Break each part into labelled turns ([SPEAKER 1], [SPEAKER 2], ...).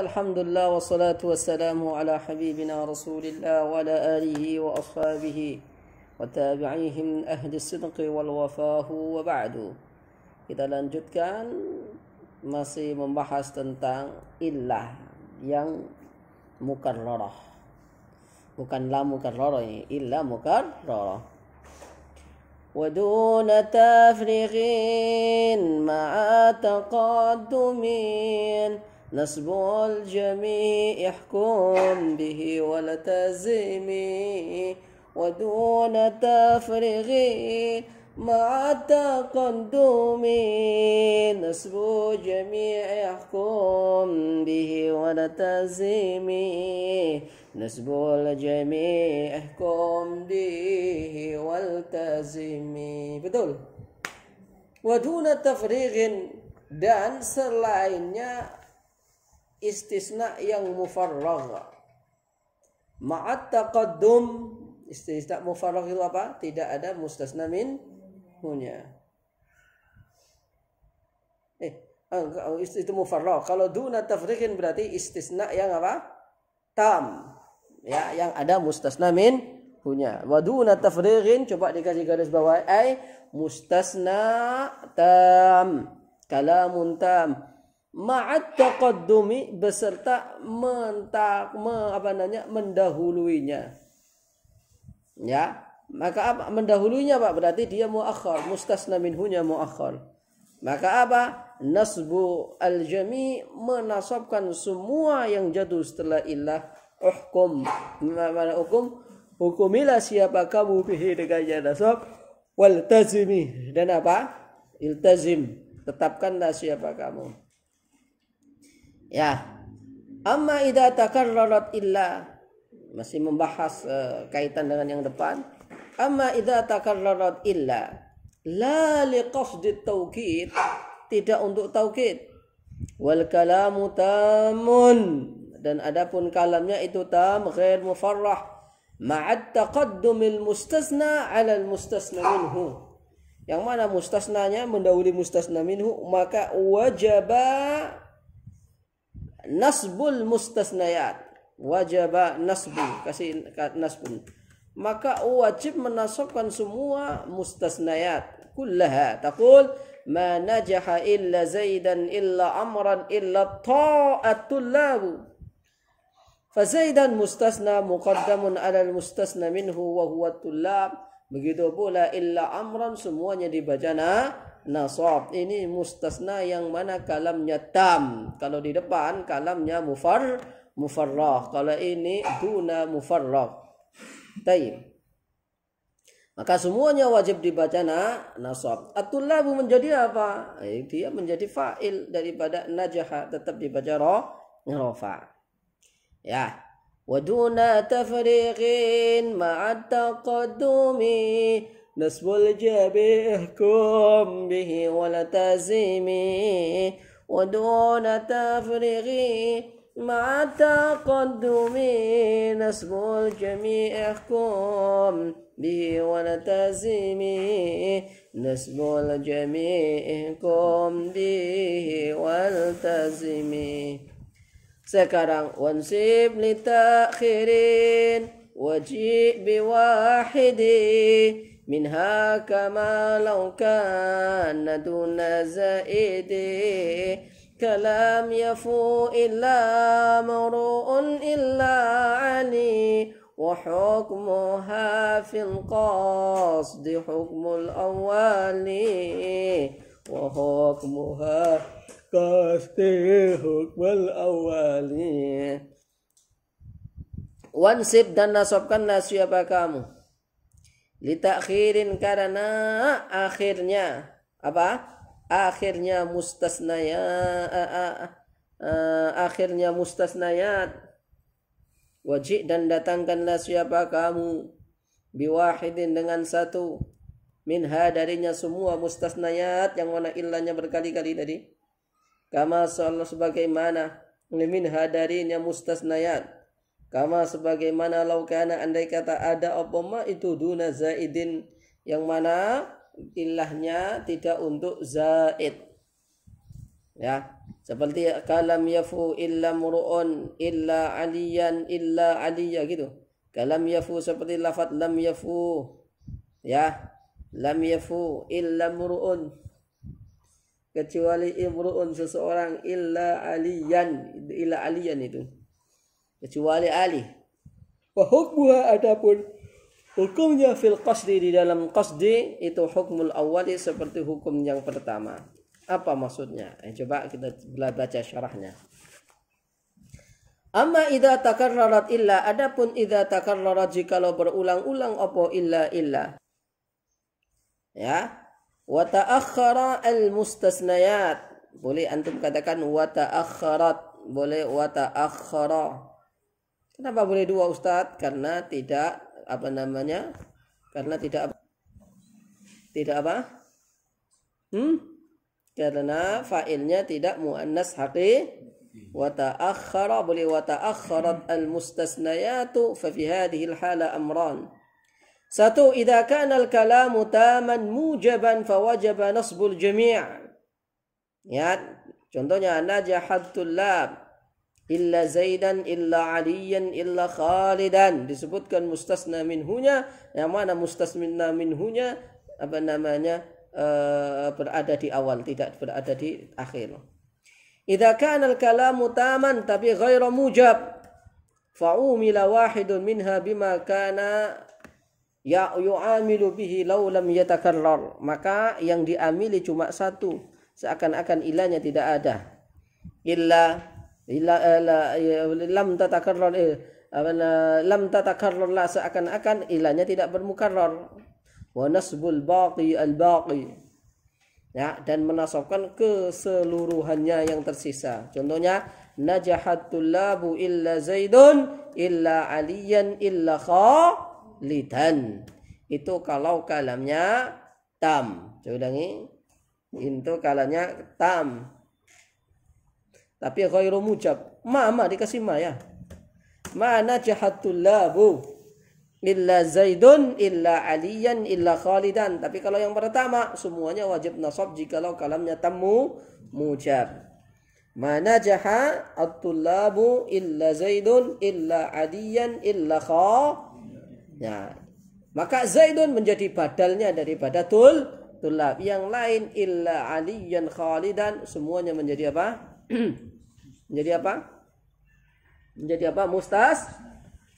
[SPEAKER 1] الحمد لله والصلاة والسلام على حبيبنا رسول الله وعلى آله وأصحابه وتابعيهم أهل الصدق والوفاء وبعد Kita lanjutkan masih membahas tentang ilah yang mukarrarah. Bukan la mukarrarah ini, illa mukarrarah. ودون تفريغ مع تقدمين نصب الجميع احكم به ولا تزمي ودون تفرغ مع التقدم نصب الجميع احكم به ولا تزم نصب الجميع احكم به والتزم بدول ودون تفريغ dan selainnya istisna yang mufarragh ma'at taqaddum istisna mufarragh itu apa tidak ada mustasna min hunya eh, eh itu mufarragh kalau duna tafriqin berarti istisna yang apa tam ya yang ada mustasna min punya. Waduna tafriqin coba dikasih garis bawah ai eh, mustasna tam kalamun tam ma'at taqaddumi beserta mentak me, apa namanya mendahuluinya ya maka apa mendahulunya Pak berarti dia muakhir mustasna minhunya muakhir maka apa nasbu al jami menasabkan semua yang jatuh setelah ilah hukum mana hukum hukumilah siapa kamu bihi dengan nasab wal tazimi dan apa iltazim tetapkanlah siapa kamu Ya. Amma idza takarrarat illa masih membahas uh, kaitan dengan yang depan. Amma idza takarrarat illa la liqasdi tauqid tidak untuk tauqid Wal kalamu tamun dan adapun kalamnya itu tam ghair mufarrah ma'at taqaddumil mustasna 'ala al mustasna minhu yang mana mustasnanya mendahului mustasna minhu maka wajaba nasbul mustasnayat wajaba nasbu kasih nasbun maka wajib menasabkan semua mustasnayat kullaha taqul ma najaha illa zaidan illa amran illa ta'atul labu fazaidan mustasna muqaddamun ala mustasna minhu wa huwa tullab begitu pula illa amran semuanya dibaca nasab. Ini mustasna yang mana kalamnya tam. Kalau di depan kalamnya mufar mufarrah. Kalau ini duna mufarrah. Taib. Maka semuanya wajib dibaca na nasab. at menjadi apa? Eh, dia menjadi fa'il daripada najaha tetap dibaca roh rofa. Ya. Waduna tafriqin ma'a taqaddumi نسب الجبيهكم به تزيمي ودون تفرغي مع التقدم نسب الجميعكم به تزيمي نسب الجميعكم به والتزمي sekarang wansib litakhirin wajib biwahidi منها كما لو كان دون زائد كلام يفو إلا مروء إلا علي وحكمها في القصد حكم الأول وحكمها قصد حكم الأول Wansib dan nasabkanlah siapa kamu litakhirin karena akhirnya apa akhirnya mustasnaya uh, uh, uh, akhirnya mustasnayat wajib dan datangkanlah siapa kamu biwahidin dengan satu minha darinya semua mustasnayat yang mana ilahnya berkali-kali tadi kama sallallahu sebagaimana minha darinya mustasnayat Kama sebagaimana laukana andai kata ada opoma itu duna zaidin yang mana ilahnya tidak untuk zaid. Ya, seperti kalam yafu illa muru'un illa aliyan illa aliya gitu. Kalam yafu seperti lafat lam yafu. Ya, lam yafu illa muru'un kecuali imru'un seseorang illa aliyan illa aliyan itu kecuali alih wa hukmuha adapun hukumnya fil qasdi di dalam qasdi itu hukmul awali seperti hukum yang pertama apa maksudnya eh, coba kita baca syarahnya Amma idza takarrarat illa adapun idza takarrarat jikalau berulang-ulang apa illa illa. Ya. Wa ta'akhkhara al mustasnayat. Boleh antum katakan wa ta'akhkharat, boleh wa ta'akhkhara. Kenapa boleh dua Ustadz? Karena tidak apa namanya? Karena tidak tidak apa? Hmm? Karena fa'ilnya tidak muannas haqi wa ta'akhkhara boleh wa ta'akhkharat al mustasnayatu fa fi hadhihi al hala amran. Satu, idza kana al kalamu taman mujaban fa wajaba nasbul jami'. Ya, contohnya najahatul lab illa Zaidan illa Aliyan illa Khalidan disebutkan mustasna minhunya yang mana mustasna minhunya apa namanya eh, berada di awal tidak berada di akhir Idza kana al kalam taman tapi ghairu mujab umila wahidun minha bima kana ya yu'amilu bihi law lam yatakarrar maka yang diamili cuma satu seakan-akan ilahnya tidak ada illa Eh, ya, lam tatakarrar eh, lam tatakarrar lah seakan-akan ilahnya tidak bermukarrar wa nasbul baqi al baqi ya dan menasabkan keseluruhannya yang tersisa contohnya najahatul tulabu illa zaidun illa aliyan illa khalidan itu kalau kalamnya tam saya ulangi itu kalanya tam tapi ghairu mujab. Ma ma dikasih ma ya. Ma najahatul tullabu illa Zaidun illa Aliyan illa Khalidan. Tapi kalau yang pertama semuanya wajib nasab jika jikalau kalamnya tamu mujab. Mana jaha at-tullabu illa Zaidun illa Aliyan illa khalidan Ya. Maka Zaidun menjadi badalnya daripada tul tulab. Yang lain illa Aliyan Khalidan semuanya menjadi apa? menjadi apa? Menjadi apa? Mustas.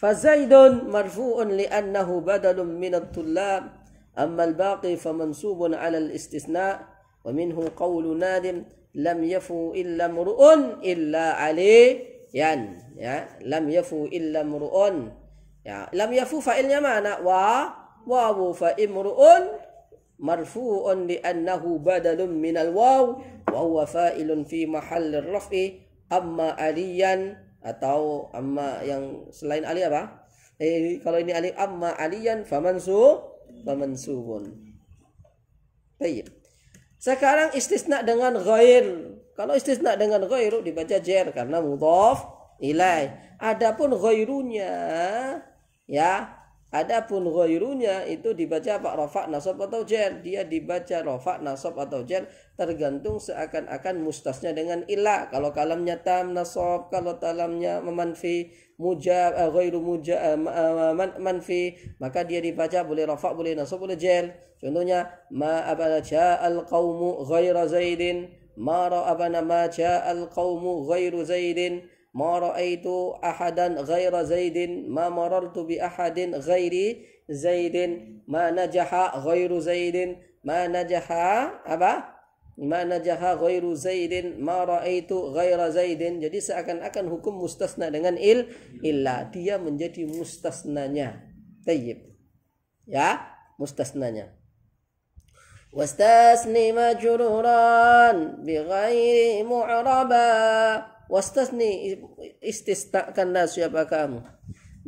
[SPEAKER 1] Fazaidun marfu'un li'annahu badalun minat tulab. Ammal al-baqi famansubun ala al-istisna. Wa minhu qawlu nadim. Lam yafu illa mru'un illa aliyan. Ya. Lam yafu illa mru'un. Ya. Lam yafu fa'ilnya mana? Wa. Wawu fa'imru'un. مرفوع لأنه بدل من الواو وهو فائل في محل الرفع amma aliyan atau amma yang selain ali apa? Eh, kalau ini ali amma aliyan famansu famansubun. Baik. Sekarang istisna dengan ghair. Kalau istisna dengan ghairu dibaca jer karena mudhof ilai. Adapun ghairunya ya Adapun ghairunya itu dibaca apa? Rafa nasab atau jen. Dia dibaca rafa nasab atau jen tergantung seakan-akan mustasnya dengan ilah. Kalau kalamnya tam nasab, kalau talamnya memanfi mujab uh, eh, ghairu mujab uh, eh, eh, man, manfi, maka dia dibaca boleh rafa, boleh nasab, boleh jen. Contohnya ma abala al qaumu ghaira zaidin, ma ra abana ma al qaumu ghairu zaidin ma raaitu ahadan ghaira zaidin ma marartu bi ahadin ghairi zaidin ma najaha ghairu zaidin ma najaha apa ma najaha ghairu zaidin ma raaitu ghaira zaidin jadi seakan-akan hukum mustasna dengan il illa dia menjadi mustasnanya tayyib ya mustasnanya wastasni majruran bi ghairi mu'raba wastasni istisnakan nas siapa kamu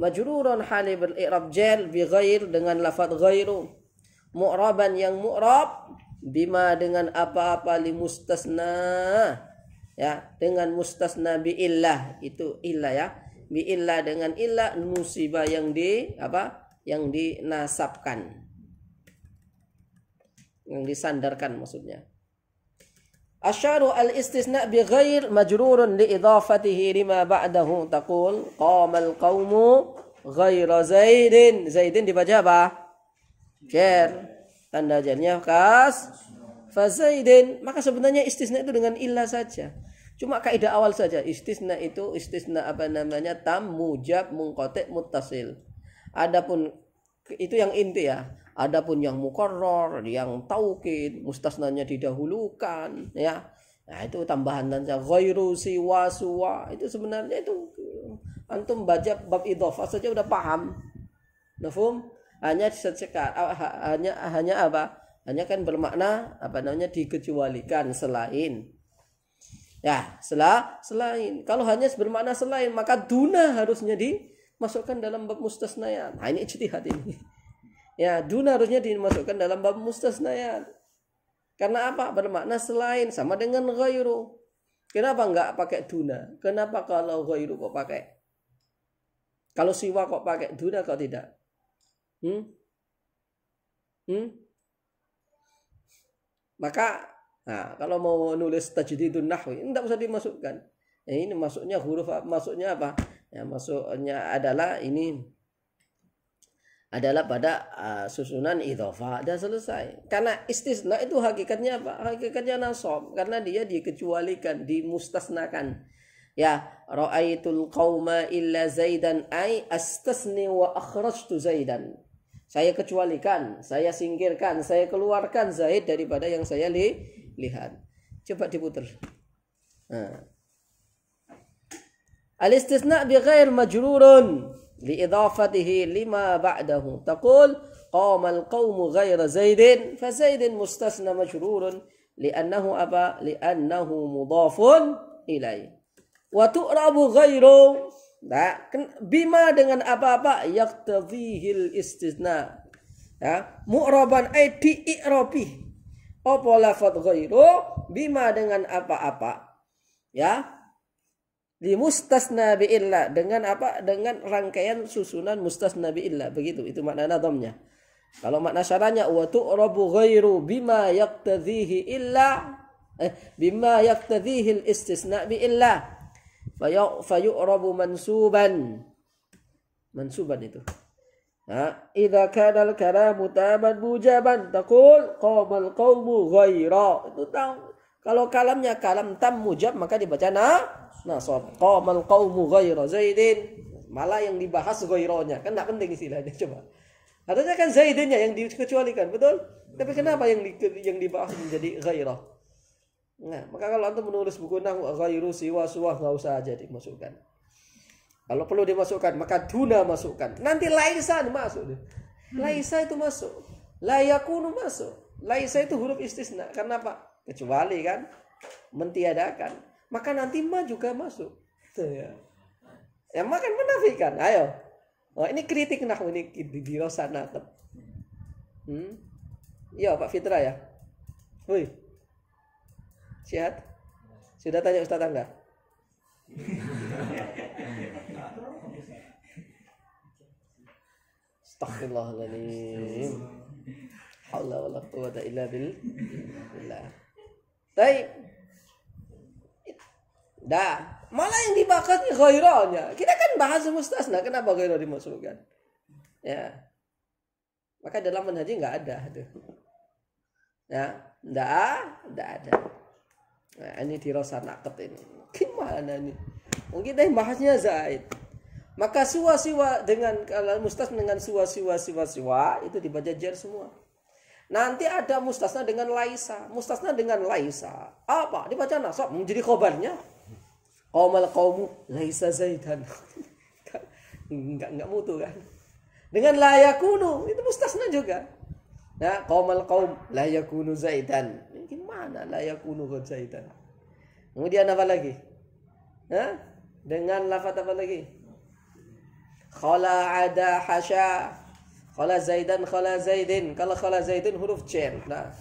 [SPEAKER 1] majruran hali i'rab jel bi ghair dengan lafaz ghairu mu'raban yang mu'rab bima dengan apa-apa li mustasna ya dengan mustasna bi illah itu illah ya bi illah dengan illah musibah yang di apa yang dinasabkan yang disandarkan maksudnya Asyaru al-istisna bi ghair majrurun li idafatihi lima ba'dahu taqul qamal qawmu ghaira zaidin. Zaidin dibaca apa? Jer. Tanda jernya kas. Fazaidin. Maka sebenarnya istisna itu dengan illa saja. Cuma kaidah awal saja. Istisna itu istisna apa namanya? Tam, mujab, mungkotek, mutasil. Adapun itu yang inti ya adapun yang mukorror yang taukid mustasnanya didahulukan ya nah itu tambahan dan ghairu siwa suwa itu sebenarnya itu antum baca bab idhofah saja udah paham nafum hanya sesekar ah, hanya hanya apa hanya kan bermakna apa namanya dikecualikan selain ya selah selain kalau hanya bermakna selain maka duna harusnya di masukkan dalam bab mustasnayat. Nah, ini ijtihad ini. Ya, dun harusnya dimasukkan dalam bab mustasnayat. Karena apa? Bermakna selain sama dengan ghairu. Kenapa enggak pakai duna? Kenapa kalau ghairu kok pakai? Kalau siwa kok pakai duna kok tidak? Hmm? Hmm? Maka nah, kalau mau nulis tajdidun nahwi tidak usah dimasukkan. Eh, ini masuknya huruf masuknya apa? Ya, maksudnya adalah ini adalah pada uh, susunan idhofa dan selesai. Karena istisna itu hakikatnya apa? Hakikatnya nasab karena dia dikecualikan, dimustasnakan. Ya, ra'aitul qauma illa Zaidan ai astasni wa akhrajtu Zaidan. Saya kecualikan, saya singkirkan, saya keluarkan Zaid daripada yang saya li lihat. Coba diputar. Nah. الاستثناء بغير مجرور لإضافته لما بعده تقول قام القوم غير زيد فزيد مستثنى مجرور لأنه أبى لأنه مضاف إليه وتؤرب غير بما dengan apa-apa يقتضيه الاستثناء مؤربا أي ay bi i'rabi. Apa lafaz ghairu bima dengan apa-apa. Ya, di bi illa dengan apa? Dengan rangkaian susunan mustasna bi illa. Begitu itu makna nadomnya Kalau makna syaranya wa tu'rabu ghairu bima yaqtadhihi illa eh, bima yaqtadhihi al-istisna bi illa fa yu'rabu mansuban. Mansuban itu. Ha, idza kana al-kalamu taman mujaban taqul qawmal qawmu ghaira. Itu tahu kalau kalamnya kalam tam mujab maka dibaca na nasab. Qamal qaumu ghayra Zaidin. Malah yang dibahas ghayranya. Kan nak penting istilahnya coba. artinya kan Zaidinnya yang dikecualikan, betul? Tapi kenapa yang di, yang dibahas menjadi ghairah? Nah, maka kalau antum menulis buku nahwu ghayru siwa suwa nggak usah aja dimasukkan. Kalau perlu dimasukkan, maka duna masukkan. Nanti laisa masuk. Laisa itu masuk. Layakunu masuk. Laisa itu huruf istisna. Karena apa? kecuali kan mentiadakan maka nanti ma juga masuk ya yang makan menafikan ayo oh, ini kritik nah ini di, di rosana hmm iya pak Fitra ya woi sehat sudah tanya Ustaz Angga Astaghfirullahaladzim. Allah wa la quwwata illa billah. Tapi, Dah. Malah yang dibakar ghairahnya. Kita kan bahas mustasna. Kenapa ghairah dimasukkan? Ya. Maka dalam manhaj nggak ada tuh. Ya, nggak, nggak ada. Nah, ini dirasa naket ini. Gimana ini? Mungkin deh bahasnya Zaid. Maka siwa-siwa dengan kalau mustas dengan siwa-siwa siwa-siwa itu dibaca jer semua. Nanti ada mustasna dengan laisa. Mustasna dengan laisa. Apa? Dibaca nasab menjadi hmm, khobarnya. Qawmal qawmu laisa zaidan. enggak enggak mutu kan. Dengan layakunu itu mustasna juga. Nah, qaumal qaum layakunu zaidan. Gimana layakunu zaidan? Kemudian apa lagi? Dengan lafaz apa lagi? Khala ada hasya Kala Zaidan, kala Zaidin. Kalau kala Zaidin huruf cer. Nah,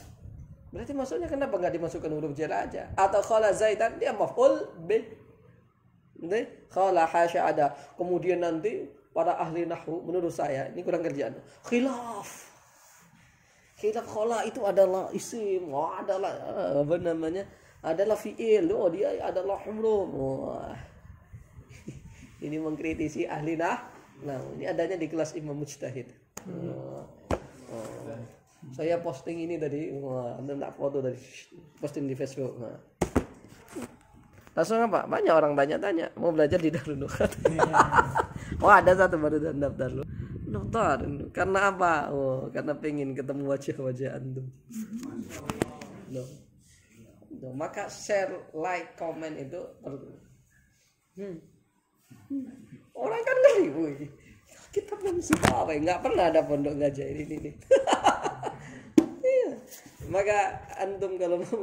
[SPEAKER 1] berarti maksudnya kenapa nggak dimasukkan huruf cer aja? Atau kala Zaidan dia maf'ul b. Nanti Kala hasya ada. Kemudian nanti para ahli nahwu menurut saya ini kurang kerjaan. Khilaf. Khilaf kala itu adalah isim, oh, adalah eh, apa namanya? Adalah fi'il, oh dia adalah huruf. Oh. ini mengkritisi ahli nah. Nah, ini adanya di kelas imam mujtahid. Eh, eh, saya posting ini tadi wah anda tidak foto tadi posting di Facebook nah. langsung apa banyak orang tanya-tanya mau belajar di Darul Nukat wah iya. oh, ada satu baru dan daftar lo daftar karena apa oh karena pengen ketemu wajah-wajah anda maka share like comment itu perlu hmm. orang kan ngeri kita belum suka apa ya? nggak pernah ada pondok ngajarin ini nih iya. maka antum kalau mau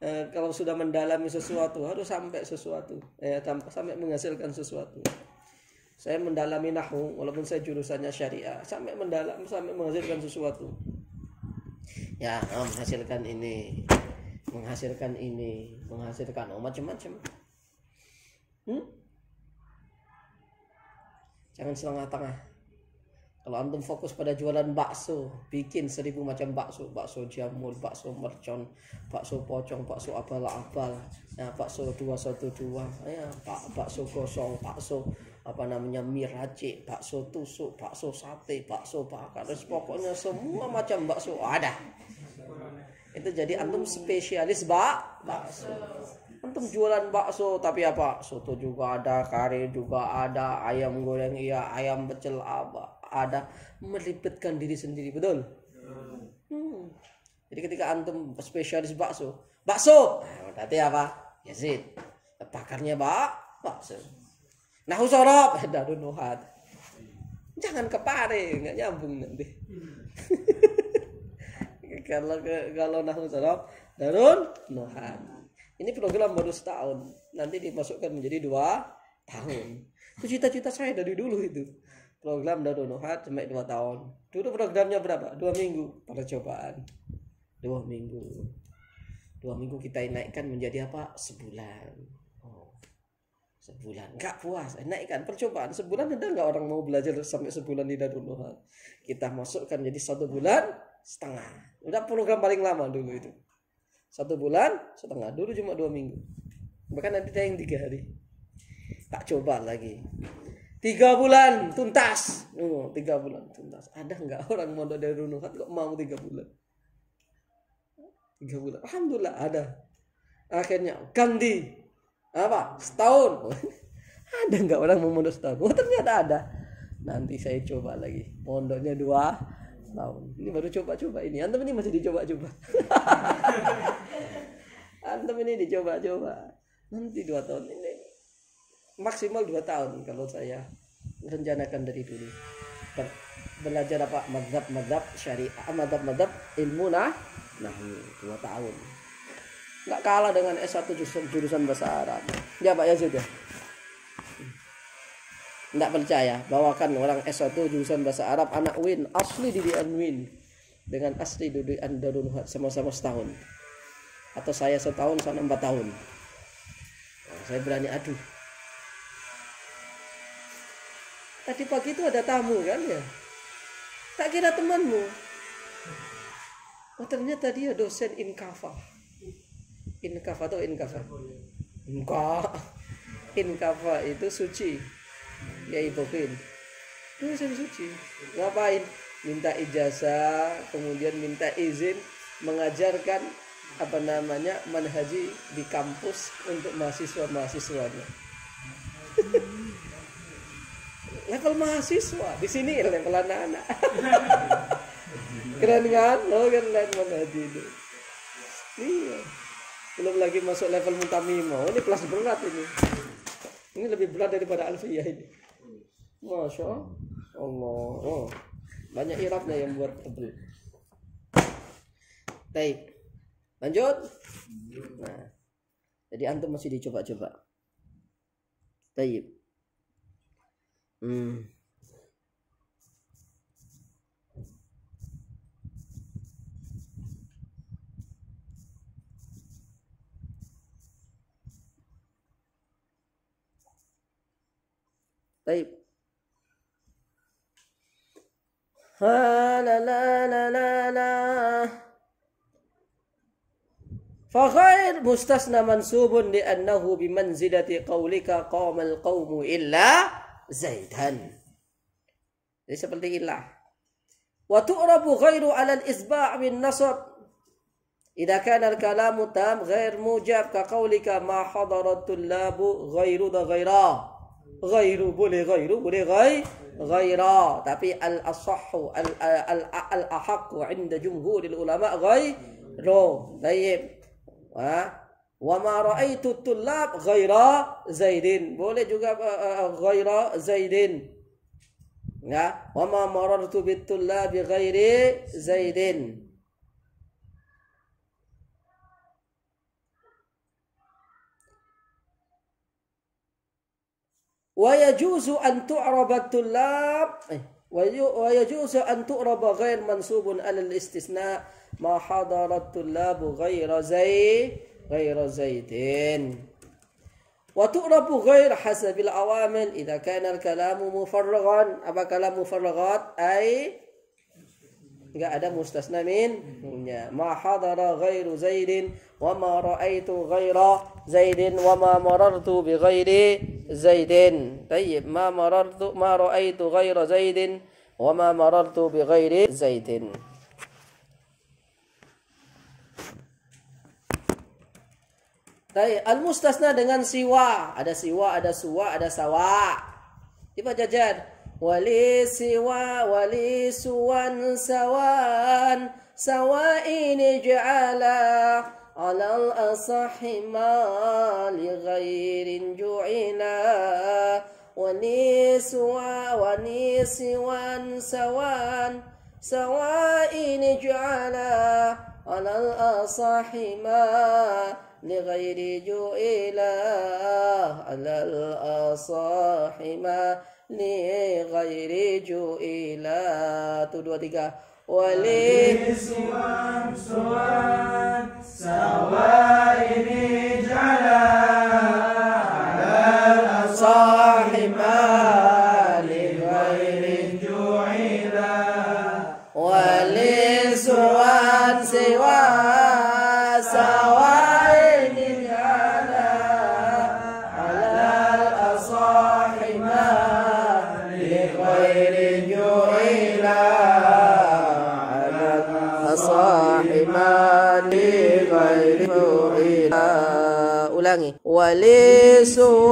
[SPEAKER 1] eh, kalau sudah mendalami sesuatu harus sampai sesuatu eh, tanpa sampai menghasilkan sesuatu saya mendalami nahu walaupun saya jurusannya syariah sampai mendalam sampai menghasilkan sesuatu ya oh, menghasilkan ini menghasilkan ini menghasilkan oh macam-macam hmm? jangan setengah-tengah kalau antum fokus pada jualan bakso, bikin seribu macam bakso, bakso jamur, bakso mercon, bakso pocong, bakso abal-abal, ya, bakso 212, ya, pak bakso kosong, bakso apa namanya mirace, bakso tusuk, bakso sate, bakso bakar, terus pokoknya semua macam bakso ada. Itu jadi antum spesialis bak bakso antum jualan bakso tapi apa soto juga ada kari juga ada ayam goreng iya ayam pecel apa ada melibatkan diri sendiri betul hmm. jadi ketika antum spesialis bakso bakso nah, berarti apa Yazid pakarnya bak bakso nah usorop darun nuhat jangan kepare nggak nyambung nanti kalau kalau nah usorop darun nuhat ini program baru setahun nanti dimasukkan menjadi dua tahun itu cita-cita saya dari dulu itu program Darul Nuhat sampai 2 tahun. Dulu programnya berapa? 2 minggu percobaan. 2 minggu. 2 minggu kita naikkan menjadi apa? Sebulan. Oh. Sebulan. Enggak puas. Eh, naikkan percobaan sebulan ada gak orang mau belajar sampai sebulan di Darul Nuhat? Kita masukkan jadi satu bulan setengah. Udah program paling lama dulu itu. Satu bulan setengah. Dulu cuma dua minggu. Bahkan ada yang tiga hari. Tak coba lagi tiga bulan tuntas oh, tiga bulan tuntas ada nggak orang mau dari runuhat kok mau tiga bulan tiga bulan alhamdulillah ada akhirnya ganti apa setahun ada nggak orang mau mondok setahun oh, ternyata ada nanti saya coba lagi mondoknya dua tahun ini baru coba-coba ini antum ini masih dicoba-coba antum ini dicoba-coba nanti dua tahun ini maksimal 2 tahun kalau saya rencanakan dari dulu Ber belajar apa madhab madhab syariah ah, madhab madhab ilmu nah nah dua tahun nggak kalah dengan S1 jurusan, jurusan bahasa Arab ya Pak Yazid ya nggak percaya bawakan orang S1 jurusan bahasa Arab anak Win asli di Win dengan asli di Andarun sama-sama setahun atau saya setahun sana empat tahun saya berani aduh Tadi pagi itu ada tamu kan ya. Tak kira temanmu. Oh ternyata dia dosen inkafa. Inkafa atau inkafa? Enggak. Inkafa itu suci. Ya ibu ibukin. Dosen suci. Ngapain? Minta ijazah, kemudian minta izin mengajarkan apa namanya manhaji di kampus untuk mahasiswa-mahasiswanya. Ya, level mahasiswa di sini level anak-anak keren kan oh, kan keren banget itu iya belum lagi masuk level mutamimo ini kelas berat ini ini lebih berat daripada alfia ini masya allah oh. banyak irapnya yang buat tebel baik lanjut nah jadi antum masih dicoba-coba baik طيب ها لا لا لا لا لا فغير مستثنى منسوب لأنه بمنزلة قولك قام القوم إلا زيدا jadi seperti ilah wa tu'rabu ghairu 'ala al-isba' إذا كان الكلام تام غير موجب كقولك ما حضر الطلاب غير ده غيرا غير بولي غير بولي غير غيرا تبي الأصح الأحق عند جمهور العلماء غير طيب ها آه. وما رأيت الطلاب غير زيدين بولي juga eh, eh, eh, غير زيدين وما مررت بالطلاب غير زيدين ويجوز أن تعرب الطلاب إيه، ويجوز أن تعرب غير منصوب على الاستثناء ما حضر الطلاب غير زيد غير زيد وتعرف غير حسب العوامل إذا كان الكلام مفرغا apa kalam مفرغات أي nggak ada mustasna min punya ma hadara ghairu zaidin wa ma raaitu ghaira zaidin wa ma marartu bi ghairi zaidin tayyib ma marartu ma raaitu ghaira zaidin wa ma marartu bi ghairi zaidin Al-mustasna dengan siwa. Ada siwa, ada suwa, ada sawa. Coba jajan. Wali siwa, wali suwan sawan. Sawa ini jala alal asahi ma li ghairin ju'ina Wali suwa, wali siwan sawan. Sawa ini ju'ala alal asahi ma لغير جو إله على الأصاح ما لغير جو إله تدوى تيكا ولي سوان سوان سوان وليسوا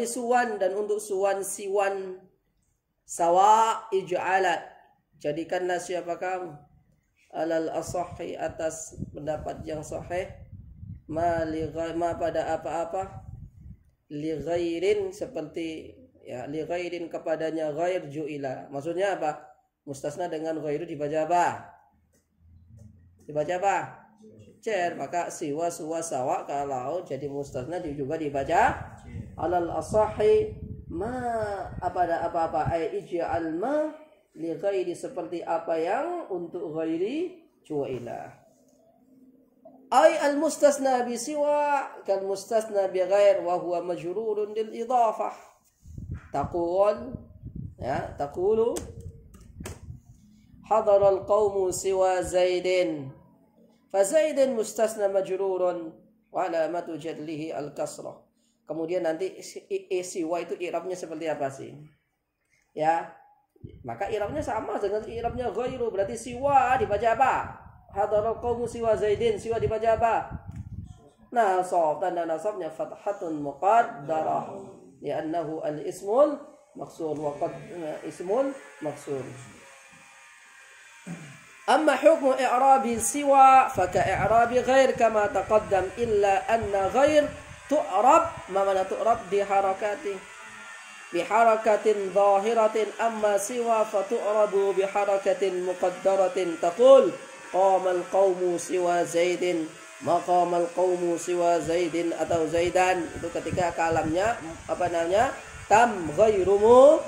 [SPEAKER 1] wali suwan dan untuk suwan siwan sawa ij'ala jadikanlah siapa kamu alal asahi atas pendapat yang sahih ma, li, ma pada apa-apa li ghairin seperti ya li ghairin kepadanya ghair ju'ila maksudnya apa mustasna dengan ghairu dibaca apa dibaca apa cer maka siwa suwa sawa kalau jadi mustasna juga dibaca على الأصح ما أبدا أبابا أي إجعل ما لغير seperti apa yang untuk غيري cuailah أي المستثنى بسوى كالمستثنى بغير وهو مجرور للإضافة تقول يا تقول حضر القوم سوى زيد فزيد مستثنى مجرور وعلامة جدله الكسره Kemudian nanti siwa itu irabnya seperti apa sih? Ya, maka irabnya sama dengan irabnya ghairu. Berarti siwa dibaca apa? Hadara qawmu siwa zaidin. Siwa dibaca apa? Nasab. Tanda nasabnya fathatun muqaddarah. Liannahu al-ismul maksur. Waqad eh, ismul maksur. أما حكم إعراب سوى فكإعراب غير كما تقدم إلا أن ghair tu'rab ma mana tu'rab bi harakati bi harakatin zahiratin amma siwa tu'rabu bi harakatin muqaddaratin taqul qama al qaumu siwa zaidin al-qaumu siwa zaidin atau zaidan itu ketika kalamnya apa namanya tam ghairumu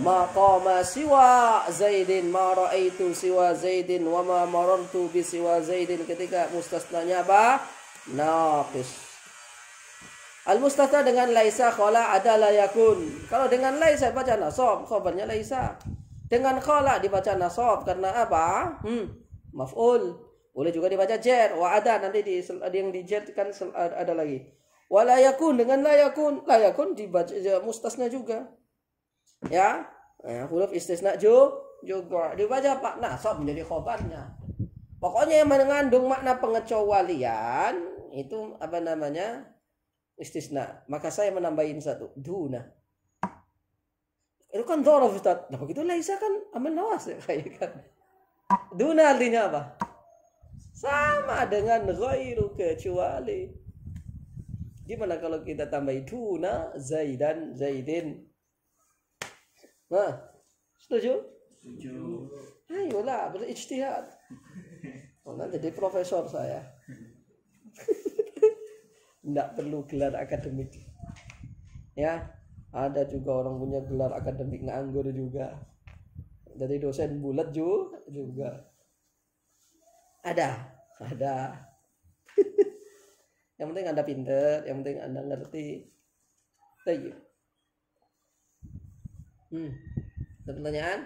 [SPEAKER 1] maqama siwa zaidin ma raaitu siwa zaidin wa ma marartu bi siwa zaidin ketika mustasnanya apa naqis Al mustatha dengan laisa khola ada layakun. Kalau dengan laisa baca nasab, khobarnya laisa. Dengan khola dibaca nasab karena apa? Hmm, maf'ul. Boleh juga dibaca jer. Wa ada nanti di yang dijer kan ada lagi. Wa layakun dengan layakun, layakun dibaca ya, mustasna juga. Ya, ya huruf istisna ju juga dibaca pak Nasab menjadi khobarnya. Pokoknya yang mengandung makna pengecualian itu apa namanya? istisna. Maka saya menambahin satu. Duna. Itu kan dorof Ustaz. Nah begitu Laisa kan amal nawas ya kan. Duna artinya apa? Sama dengan ghairu kecuali. Gimana kalau kita tambahin duna zaidan zaidin. Nah, setuju? Setuju. Ayolah berijtihad. Oh, nanti jadi profesor saya. tidak perlu gelar akademik ya ada juga orang punya gelar akademik nganggur juga jadi dosen bulat juga ada ada yang penting anda pinter yang penting anda ngerti Thank you. Hmm. Ada pertanyaan?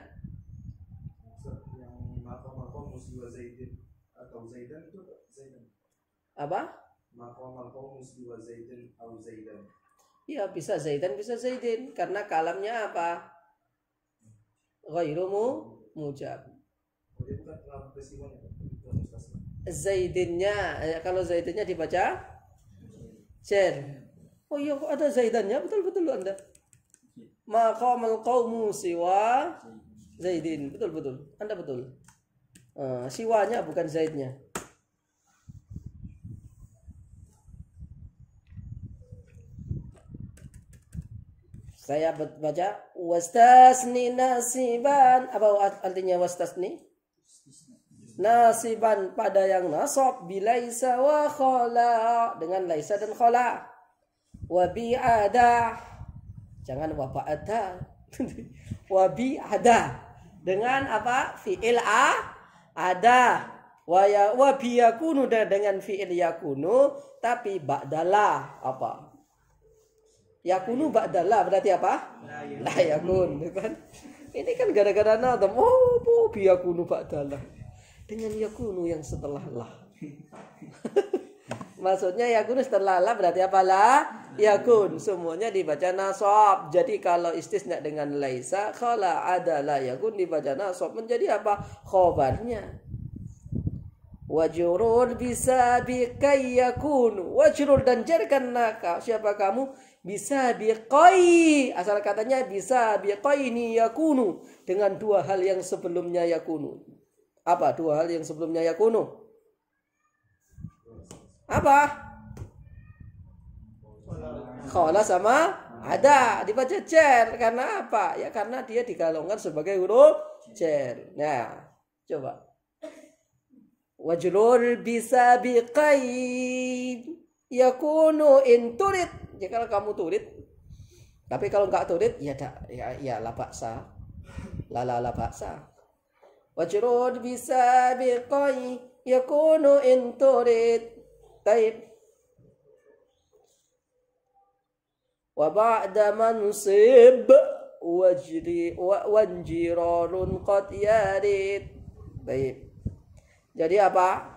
[SPEAKER 1] Yang Apa? zaidin Ya, bisa zaidan, bisa zaidin karena kalamnya apa? Ghairumu mujab. Oh, ya, zaidinnya, eh, kalau zaidinnya dibaca Cer. Oh iya, ada zaidannya? Betul-betul Anda. Maqamal qawmu siwa zaidin. Betul-betul. Anda betul. Uh, siwanya bukan zaidnya. Saya baca wastasni nasiban. Apa artinya wastasni? Nasiban pada yang nasab bilaisa wa khola dengan laisa dan khola. Wabi ada jangan wapa ada wabi ada dengan apa fiil a ada waya wabiyakunu dengan fiil yakunu tapi ba'dala apa yakunu ba'dala berarti apa? La yakun, ya kan? Ini kan gara-gara nadam. Oh, bu, biyakunu ba'dala. Dengan yakunu yang setelah lah. Maksudnya yakunu setelah lah berarti apa lah? Yakun. Semuanya dibaca nasab. Jadi kalau istisna dengan laisa, khala adala yakun dibaca nasab menjadi apa? Khobarnya. wajurul bisa bikai yakun. wajurul dan jar karena siapa kamu? bisa biqai asal katanya bisa biqaini yakunu dengan dua hal yang sebelumnya yakunu apa dua hal yang sebelumnya yakunu apa Kholas sama ada dibaca cer karena apa ya karena dia digalongkan sebagai huruf cer nah coba wajulur bisa biqai yakunu inturit ya kalau kamu turit, tapi kalau nggak turit, ya tak ya ya la baksa la la la baksa wajrud bisa biqai yakunu in inturit, taib wa ba'da mansib wajri wanjirarun qad yarid baik jadi apa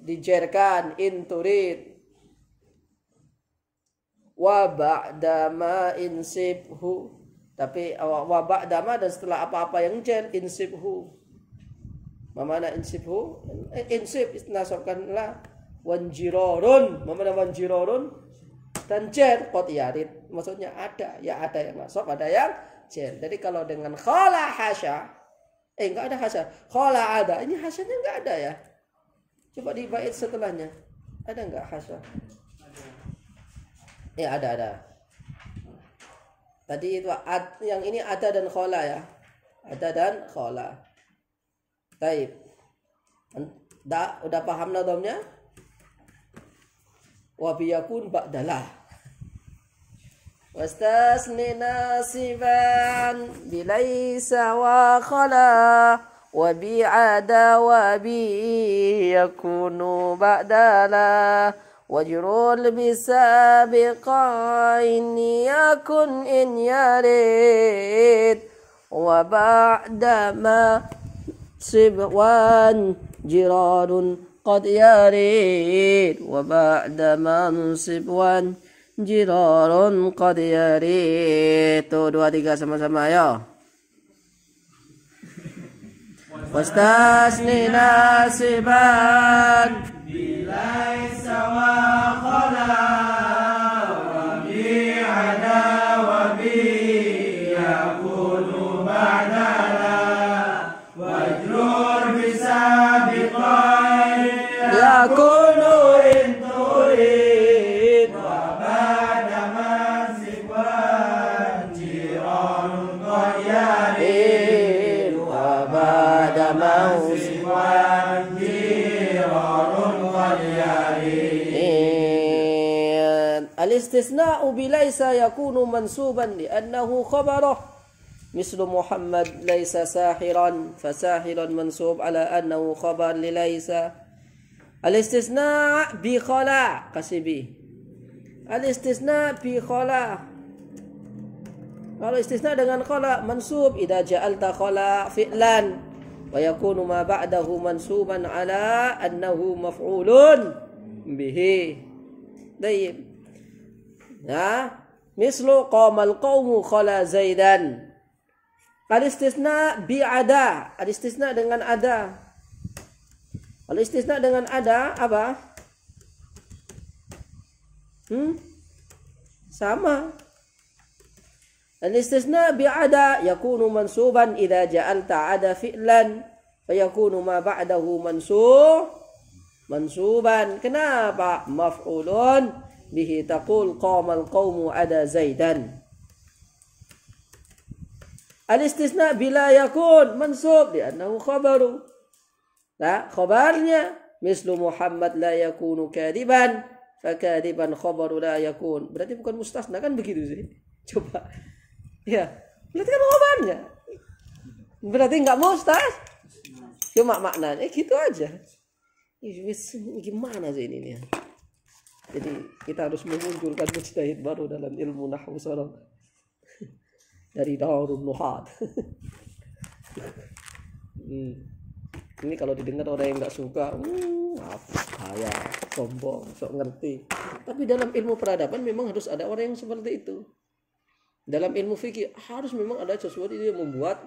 [SPEAKER 1] dijerkan in turid wa ba'dama insibhu tapi wa ba'dama dan setelah apa-apa yang jen insibhu mana insibhu eh, insib nasabkanlah wanjirorun mana wanjirorun dan jen kot yarid maksudnya ada ya ada yang masuk ada yang jen jadi kalau dengan khala hasya eh enggak ada hasya khala ada ini hasyanya enggak ada ya coba dibait setelahnya ada enggak hasya ya ada ada tadi itu ad, yang ini ada dan khola ya ada dan khola taib da, udah paham nadomnya wabiyakun ba'dalah wastasnina siban bilaisa wa khala wa bi'ada wa bi yakunu واجرل بسابقين يكن إن يريد وبعدما صبوان جرار قد يريد وبعدما صبوان جرار قد يريد Tuh, dua tiga sama-sama ya واستثني ناسبا بليس وخلا وبعدا الاستثناء بليس يكون منسوبا لأنه خبره مثل محمد ليس ساحرا فساحرا منسوب على أنه خبر لليس الاستثناء بخلا قسبي الاستثناء بخلا kalau istisna dengan khala mansub idza ja'alta khala fi'lan wa yakunu ma ba'dahu mansuban ala annahu maf'ulun bihi. طيب Ya. Mislu qamal qawmu khala zaidan. Alistisna bi ada. Alistisna dengan ada. Kalau dengan ada apa? Hmm? Sama. Dan bi ada yakunu mansuban idza ja'alta ada fi'lan fa yakunu ma ba'dahu mansub mansuban. Kenapa? Maf'ulun bihi taqul qamal qawmu ada zaidan al istisna bila yakun mansub li'annahu khabaru nah khabarnya mislu Muhammad la yakunu kadiban fakadiban khabaru la yakun berarti bukan mustasna kan begitu sih coba ya berarti kan khabarnya berarti nggak mustas cuma maknanya gitu aja gimana sih ini nih jadi kita harus memunculkan mujtahid baru dalam ilmu nahwu sarf dari Darun Nuhat. hmm. Ini kalau didengar orang yang nggak suka, mmm, apa kaya, sombong, sok ngerti. Tapi dalam ilmu peradaban memang harus ada orang yang seperti itu. Dalam ilmu fikih harus memang ada sesuatu yang membuat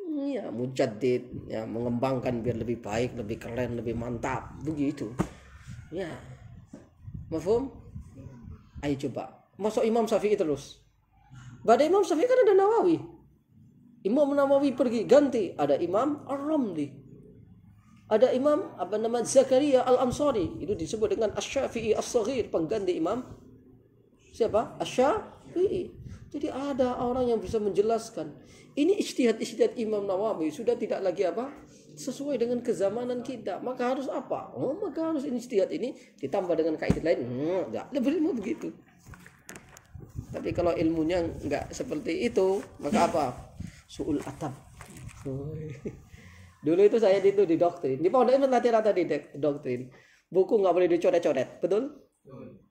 [SPEAKER 1] hmm, ya mujaddid, ya mengembangkan biar lebih baik, lebih keren, lebih mantap, begitu. Ya, om, Ayo coba. Masuk Imam Syafi'i terus. badai Imam Syafi'i kan ada Nawawi. Imam Nawawi pergi ganti ada Imam Ar-Ramli. Ada Imam apa nama Zakaria Al-Ansari. Itu disebut dengan asy As-Saghir, pengganti Imam siapa? asy Jadi ada orang yang bisa menjelaskan. Ini istihad istihad Imam Nawawi sudah tidak lagi apa? sesuai dengan kezamanan kita. Maka harus apa? Oh, maka harus setiap ini ditambah dengan kaidah lain. Hmm, lebih berilmu begitu. Tapi kalau ilmunya enggak seperti itu, maka apa? Suul atab. Dulu itu saya itu di doktrin. Di pondok itu rata-rata di doktrin. Buku nggak boleh dicoret-coret, betul?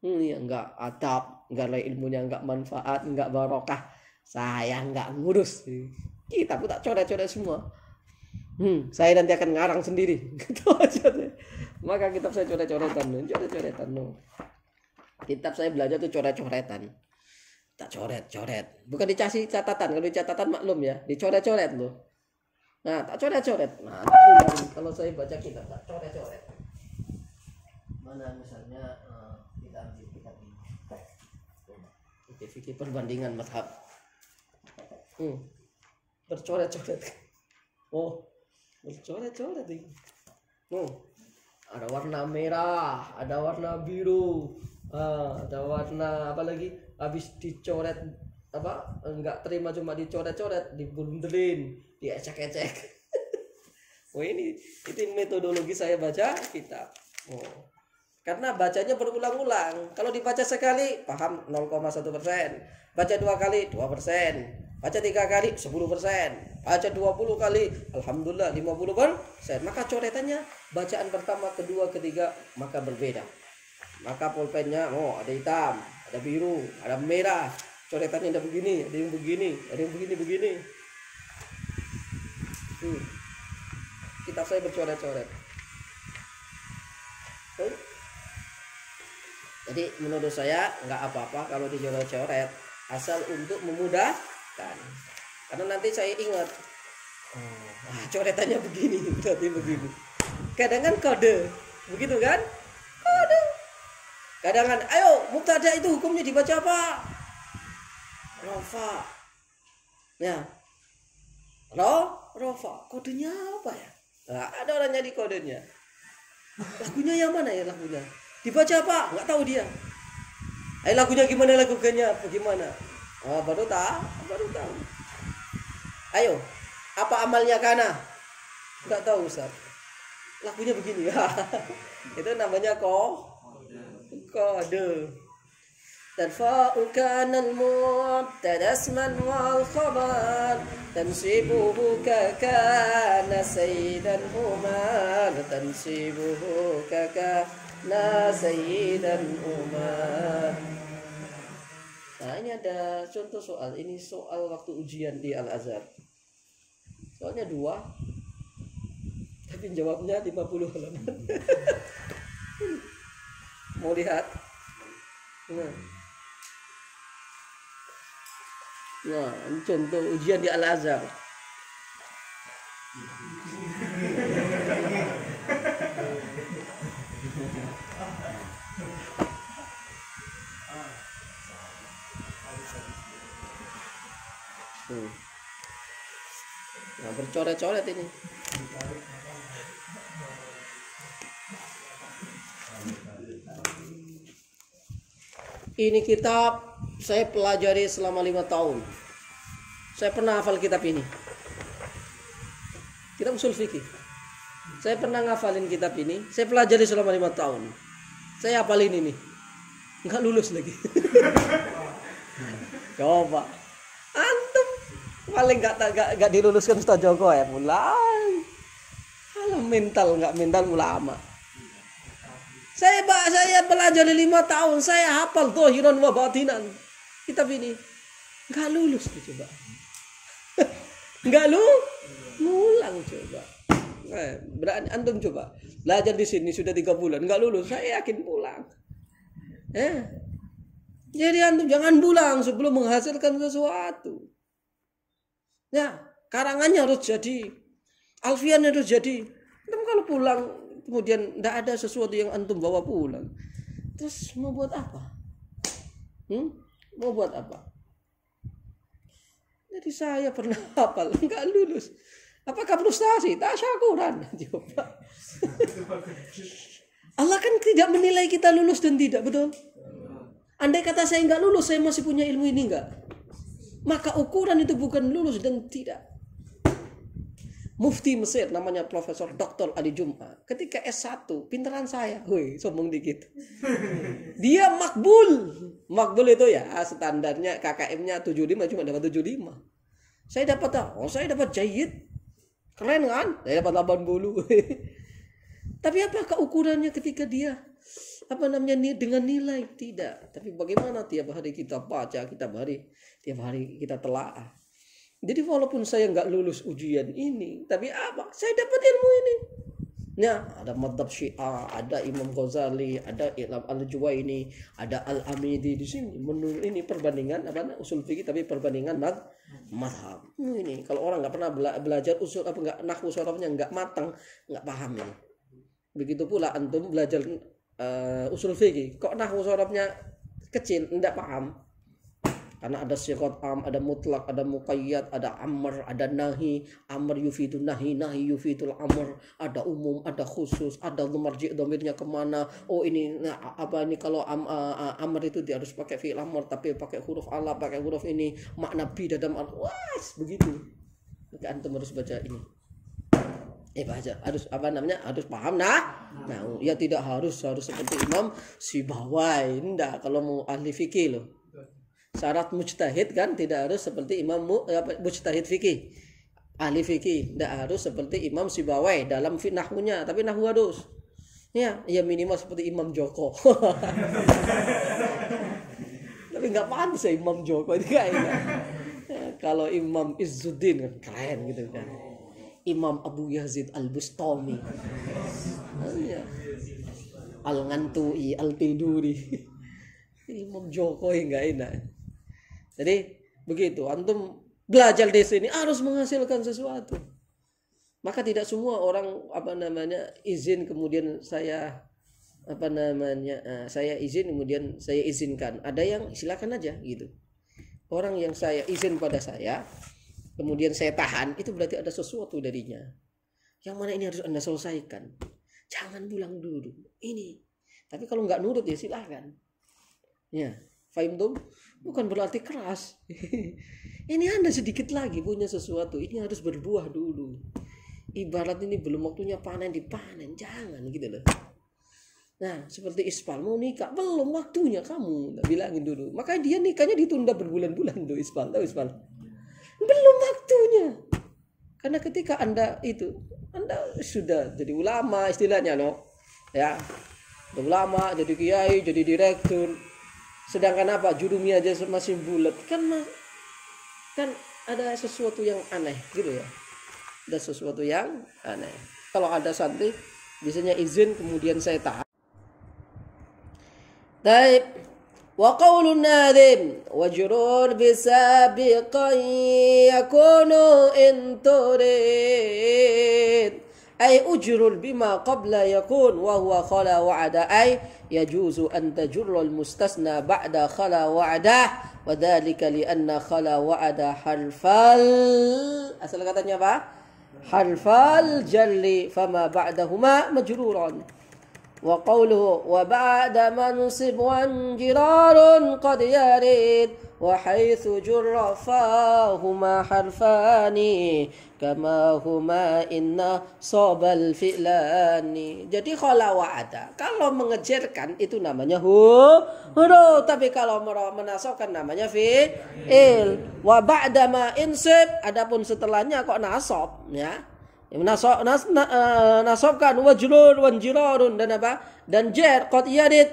[SPEAKER 1] Hmm, ya, enggak atap, enggak lain ilmunya enggak manfaat, enggak barokah. Saya enggak ngurus. Kita pun tak coret-coret semua hmm, saya nanti akan ngarang sendiri gitu maka kitab saya coret-coretan coret-coretan no. kitab saya belajar tuh coret-coretan tak coret-coret bukan dicasih catatan kalau dicatatan maklum ya dicoret-coret loh nah tak coret-coret nah kalau saya baca kitab tak coret-coret mana misalnya uh, kita ambil kitab ini fikih perbandingan mazhab hmm. bercoret-coret oh coret coret ini. Oh, ada warna merah, ada warna biru, ah, ada warna apa lagi? Habis dicoret apa? Enggak terima cuma dicoret-coret, dibundelin, diecek-ecek. oh ini itu metodologi saya baca kita, Oh. Karena bacanya berulang-ulang. Kalau dibaca sekali paham 0,1 persen, baca dua kali 2 persen, Baca tiga kali 10 persen. Baca 20 kali, alhamdulillah 50 persen. Maka coretannya bacaan pertama, kedua, ketiga maka berbeda. Maka pulpennya, oh ada hitam, ada biru, ada merah. Coretannya ada begini, ada yang begini, ada yang begini begini. Hmm. kita saya bercoret-coret. Hmm. Jadi menurut saya nggak apa-apa kalau dicoret-coret asal untuk memudah kan karena nanti saya ingat oh. ah, coretannya begini berarti begini kadang kan kode begitu kan kode kadang kan ayo mubtada itu hukumnya dibaca apa rofa ya. ro rofa kodenya apa ya nah, ada orang nyari kodenya lagunya yang mana ya lagunya dibaca apa nggak tahu dia Ayo eh, lagunya gimana lagunya bagaimana Oh, baru tahu, baru tahu. Ayo, apa amalnya Kana? Enggak tahu, Ustaz. Lagunya begini Itu namanya ko kode. ترفع كان المبتدا اسما والخبر تنسبه ككان سيدا هما تنسبه ككان سيدا umar Nah ini ada contoh soal Ini soal waktu ujian di Al-Azhar Soalnya dua Tapi jawabnya 50 halaman Mau lihat? Nah. nah, ini contoh ujian di Al-Azhar coret-coret ini ini kitab saya pelajari selama lima tahun saya pernah hafal kitab ini kitab usul fikih saya pernah ngafalin kitab ini saya pelajari selama lima tahun saya hafalin ini Enggak lulus lagi coba paling gak, gak, gak diluluskan Ustaz Joko ya mulai kalau mental nggak mental ulama saya bah saya belajar lima tahun saya hafal dohiron wa batinan kita ini gak lulus tuh coba gak lulus, ngulang coba eh, berani antum coba belajar di sini sudah tiga bulan gak lulus saya yakin pulang eh jadi antum jangan pulang sebelum menghasilkan sesuatu Ya, karangannya harus jadi. Alfian harus jadi. Antum kalau pulang kemudian tidak ada sesuatu yang antum bawa pulang. Terus mau buat apa? Hmm? Mau buat apa? Jadi saya pernah hafal, nggak lulus. Apakah frustasi? tak syakuran Allah kan tidak menilai kita lulus dan tidak, betul? Andai kata saya nggak lulus, saya masih punya ilmu ini nggak? Maka ukuran itu bukan lulus dan tidak. Mufti Mesir namanya Profesor Dr. Ali Jum'a. Ketika S1, pinteran saya. Woi, sombong dikit. Dia makbul. Makbul itu ya standarnya KKM-nya 75 cuma dapat 75. Saya dapat oh saya dapat jahit. Keren kan? Saya dapat 80. Tapi apa keukurannya ketika dia apa namanya dengan nilai tidak tapi bagaimana tiap hari kita baca kita hari tiap hari kita telaah jadi walaupun saya nggak lulus ujian ini tapi apa saya dapat ilmu ini ya ada madhab syiah ada imam ghazali ada ilham al jua ini ada al amidi di sini menurut ini perbandingan apa usul fikih tapi perbandingan mad madhab ini kalau orang nggak pernah bela belajar usul apa nggak nahwu sorafnya nggak matang nggak paham ini begitu pula antum belajar uh, usul fikih kok nahwu sorobnya kecil tidak paham karena ada sifat am, ada mutlak, ada muqayyad, ada amr, ada nahi, amr yufidu nahi, nahi yufidul amr, ada umum, ada khusus, ada lumarji domirnya kemana, oh ini nah, apa ini kalau am, uh, amr itu dia harus pakai fi'il amr, tapi pakai huruf ala, pakai huruf ini, makna bi dalam wah begitu. Maka antum harus baca ini eh baca harus apa namanya harus paham nah nah ya tidak harus harus seperti imam si ndak kalau mau ahli fikih loh syarat mujtahid kan tidak harus seperti imam mu, eh, mujtahid fikih ahli fikih tidak harus seperti imam si bawai dalam punya tapi nahwu harus ya ya minimal seperti imam joko tapi nggak pantas ya imam joko itu kayaknya gitu. kalau imam izzuddin kan keren gitu kan Imam Abu Yazid Al-Bustami iya. Al-Ngantui, Al-Tiduri Imam joko enggak enak jadi begitu antum belajar di sini harus menghasilkan sesuatu maka tidak semua orang apa namanya izin kemudian saya apa namanya eh, saya izin kemudian saya izinkan ada yang silakan aja gitu orang yang saya izin pada saya kemudian saya tahan, itu berarti ada sesuatu darinya. Yang mana ini harus Anda selesaikan. Jangan pulang dulu, ini. Tapi kalau nggak nurut ya silahkan. Ya, Fahim dong? Bukan berarti keras. ini Anda sedikit lagi punya sesuatu. Ini harus berbuah dulu. Ibarat ini belum waktunya panen, dipanen. Jangan gitu loh. Nah, seperti Ispal mau nikah, belum waktunya kamu. Nah, bilangin dulu. Makanya dia nikahnya ditunda berbulan-bulan tuh Ispal. Tahu Ispal? belum waktunya karena ketika anda itu anda sudah jadi ulama istilahnya no ya ulama jadi kiai jadi direktur sedangkan apa judulnya aja masih bulat kan kan ada sesuatu yang aneh gitu ya ada sesuatu yang aneh kalau ada santri biasanya izin kemudian saya taat Baik, وقول النادم وجرور بسابقا يكون إن تريد أي أجر بما قبل يكون وهو خلا وعد أي يجوز أن تجر المستثنى بعد خلا وعده وذلك لأن خلا وعد حرف أصل حرف فما بعدهما مجرور وقوله وبعد منصب وانجرار قد يرد وحيث جر فاهما حرفان كما هما inna sobal fi'lani jadi ada kalau mengejarkan itu namanya hu huru tapi kalau menasokkan namanya fi'il wa ba'da ma insib adapun setelahnya kok nasob ya Nas, na, uh, dan apa? Dan jar qad yarid.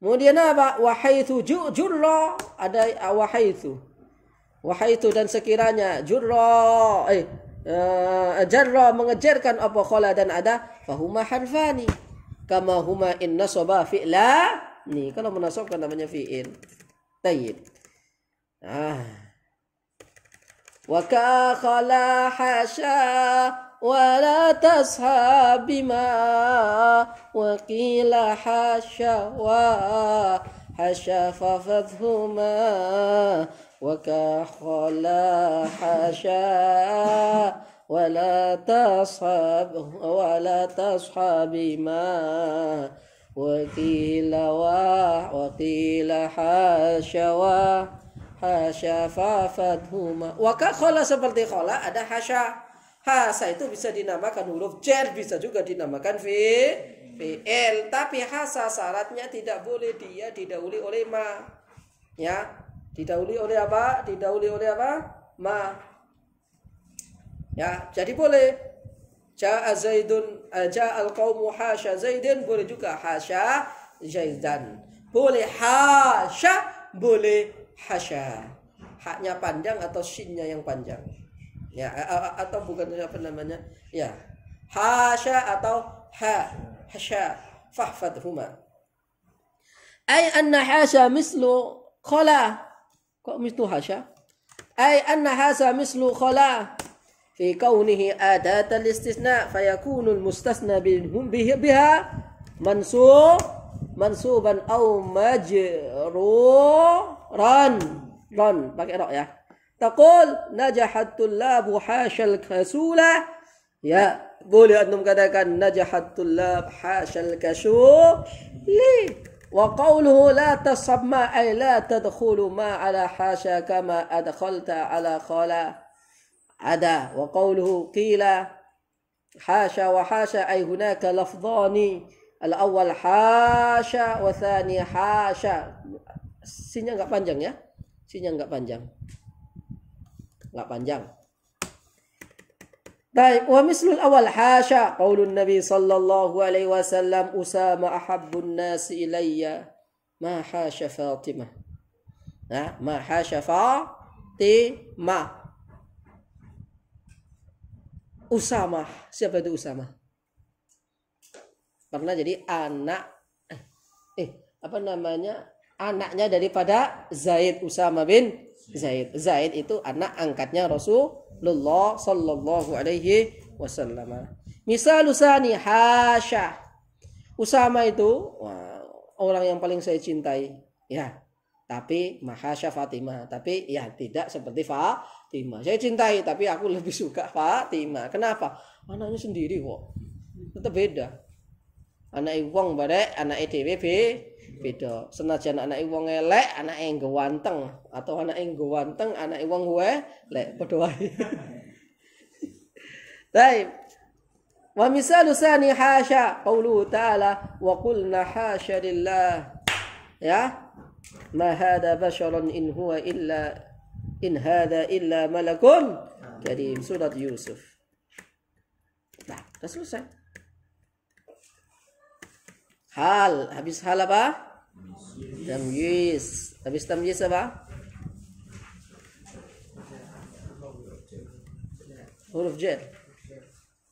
[SPEAKER 1] Kemudian apa? Wahaitsu jurra ada eh, wahai tu dan sekiranya jurra eh uh, jarra mengejarkan apa khala dan ada fahuma harfani. Kama huma in nasaba fi'la. Nih kalau menasabkan namanya fi'il. Tayyib. Ah. وكاخلا حشا ولا تسهى بما وقيل حشا وحشا ففذهما وكاخلا لا حشا ولا تصحب ولا تصحب ما وقيل وقيل حاشا hasya fafadhuma waka khola seperti khola ada hasya hasa itu bisa dinamakan huruf jer, bisa juga dinamakan fi fi'il tapi hasa syaratnya tidak boleh dia didahului oleh ma ya didahului oleh apa didahului oleh apa ma ya jadi boleh Ja'a Zaidun eh, Ja'a al-qawmu hasya Zaidin Boleh juga hasya Zaidan Boleh hasya Boleh hasya haknya panjang atau shinnya yang panjang ya atau bukan apa namanya ya hasya atau ha hasya fahfadhuma ay anna hasya mislu khala kok mislu hasya ay anna hasya mislu khala al istisna, أداة الاستثناء فيكون المستثنى biha mansu mansuban au majru. رن رن بقى رأي يعني تقول نجح الطلاب حاشا الكسولة يا قولي أنهم كذا كان نجح الطلاب حاشا الكسول لي وقوله لا تصب ما أي لا تدخل ما على حاشا كما أدخلت على خلا عدا وقوله قيل حاشا وحاشا أي هناك لفظان الأول حاشا وثاني حاشا sinya nggak panjang ya sinya nggak panjang nggak panjang Baik, wa mislul awal hasya qaulun Nabi sallallahu alaihi wasallam Usama ahabbun nas ilayya ma hasya Fatimah. Nah, ma hasya Fatimah. Usama, siapa itu Usama? Pernah jadi anak eh, eh apa namanya? anaknya daripada Zaid Usama bin Zaid. Zaid itu anak angkatnya Rasulullah sallallahu alaihi wasallam. Misal usani Hasya. Usama itu wah, orang yang paling saya cintai. Ya. Tapi Mahasya Fatimah. Tapi ya tidak seperti Fatimah. Saya cintai tapi aku lebih suka Fatimah. Kenapa? Anaknya sendiri kok. Tetap beda. Anak wong barek, anak dhewe beda senajan anak wong elek anak yang wanteng atau anak yang wanteng anak wong elek lek berdoa Tapi Wa misalu sani hasha paulu ta'ala wa qulna hasha lillah. Ya. Ma hada basharan in huwa illa in hada illa malakun jadi surat Yusuf. Nah, sudah selesai hal habis hal apa tamyiz habis tamyiz apa huruf J.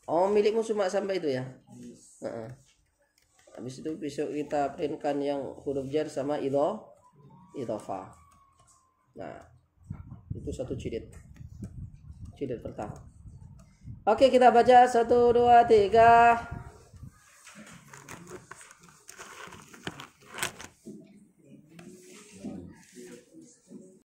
[SPEAKER 1] oh milikmu cuma sampai itu ya uh habis itu besok kita printkan yang huruf J sama ido idofa nah itu satu jilid jilid pertama oke kita baca satu dua tiga